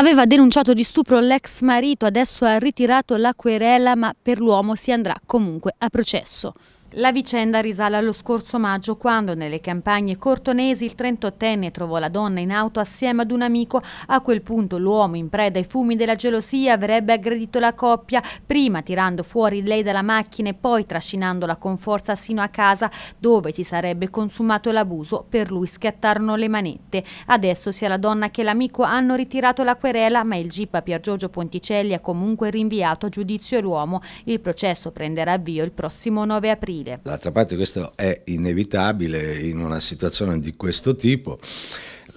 Aveva denunciato di stupro l'ex marito, adesso ha ritirato la querela, ma per l'uomo si andrà comunque a processo. La vicenda risale allo scorso maggio quando nelle campagne cortonesi il 38enne trovò la donna in auto assieme ad un amico. A quel punto l'uomo in preda ai fumi della gelosia avrebbe aggredito la coppia, prima tirando fuori lei dalla macchina e poi trascinandola con forza sino a casa dove si sarebbe consumato l'abuso. Per lui scattarono le manette. Adesso sia la donna che l'amico hanno ritirato la querela ma il GIP a Pier Giorgio Ponticelli ha comunque rinviato a giudizio l'uomo. Il processo prenderà avvio il prossimo 9 aprile aprile. D'altra parte questo è inevitabile in una situazione di questo tipo.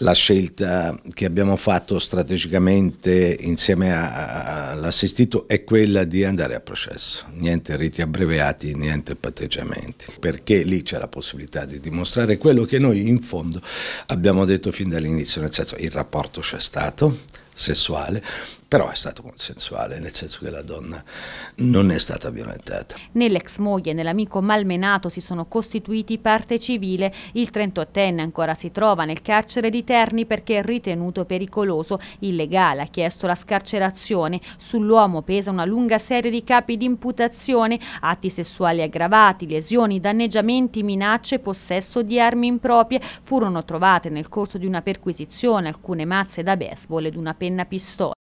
La scelta che abbiamo fatto strategicamente insieme all'assistito è quella di andare a processo, niente riti abbreviati, niente patteggiamenti, perché lì c'è la possibilità di dimostrare quello che noi in fondo abbiamo detto fin dall'inizio, nel senso il rapporto c'è stato, sessuale, però è stato consensuale, nel senso che la donna non è stata violentata. Nell'ex moglie e nell'amico malmenato si sono costituiti parte civile. Il 38enne ancora si trova nel carcere di Terni perché è ritenuto pericoloso, illegale, ha chiesto la scarcerazione. Sull'uomo pesa una lunga serie di capi di imputazione, atti sessuali aggravati, lesioni, danneggiamenti, minacce, possesso di armi improprie. Furono trovate nel corso di una perquisizione alcune mazze da baseball ed una penna pistola.